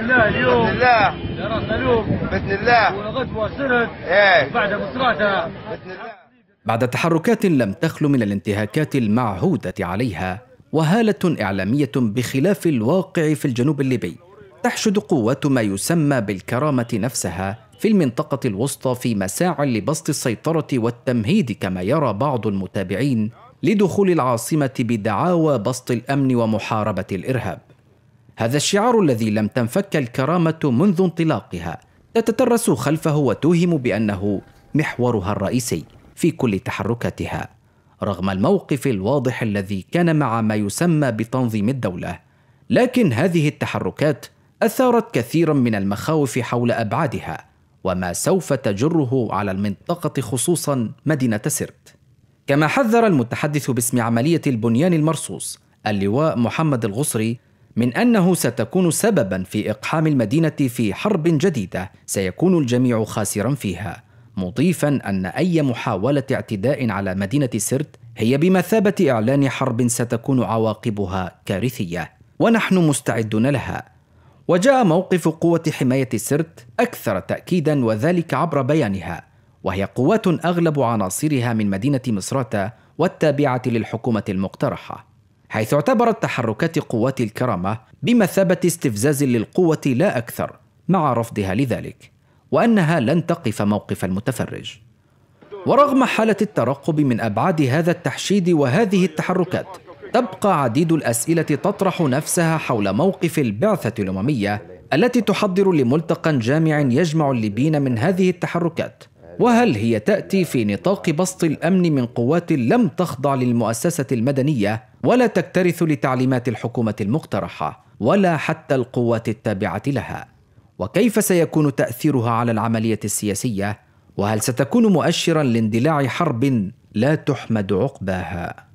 الله اليوم باذن الله باذن الله ولغد وصلت ايه وبعد مصراتها باذن الله بعد تحركات لم تخلو من الانتهاكات المعهودة عليها وهالة إعلامية بخلاف الواقع في الجنوب الليبي تحشد قوات ما يسمى بالكرامة نفسها في المنطقة الوسطى في مساع لبسط السيطرة والتمهيد كما يرى بعض المتابعين لدخول العاصمة بدعاوى بسط الأمن ومحاربة الإرهاب هذا الشعار الذي لم تنفك الكرامة منذ انطلاقها تتترس خلفه وتوهم بأنه محورها الرئيسي في كل تحركاتها رغم الموقف الواضح الذي كان مع ما يسمى بتنظيم الدولة لكن هذه التحركات أثارت كثيرا من المخاوف حول أبعادها وما سوف تجره على المنطقة خصوصا مدينة سرت كما حذر المتحدث باسم عملية البنيان المرصوص اللواء محمد الغصري من انه ستكون سببا في اقحام المدينه في حرب جديده سيكون الجميع خاسرا فيها مضيفا ان اي محاوله اعتداء على مدينه سرت هي بمثابه اعلان حرب ستكون عواقبها كارثيه ونحن مستعدون لها وجاء موقف قوه حمايه سرت اكثر تاكيدا وذلك عبر بيانها وهي قوات اغلب عناصرها من مدينه مصراته والتابعه للحكومه المقترحه حيث اعتبرت تحركات قوات الكرامة بمثابة استفزاز للقوة لا أكثر مع رفضها لذلك وأنها لن تقف موقف المتفرج ورغم حالة الترقب من أبعاد هذا التحشيد وهذه التحركات تبقى عديد الأسئلة تطرح نفسها حول موقف البعثة الأممية التي تحضر لملتقى جامع يجمع الليبيين من هذه التحركات وهل هي تاتي في نطاق بسط الامن من قوات لم تخضع للمؤسسه المدنيه ولا تكترث لتعليمات الحكومه المقترحه ولا حتى القوات التابعه لها وكيف سيكون تاثيرها على العمليه السياسيه وهل ستكون مؤشرا لاندلاع حرب لا تحمد عقباها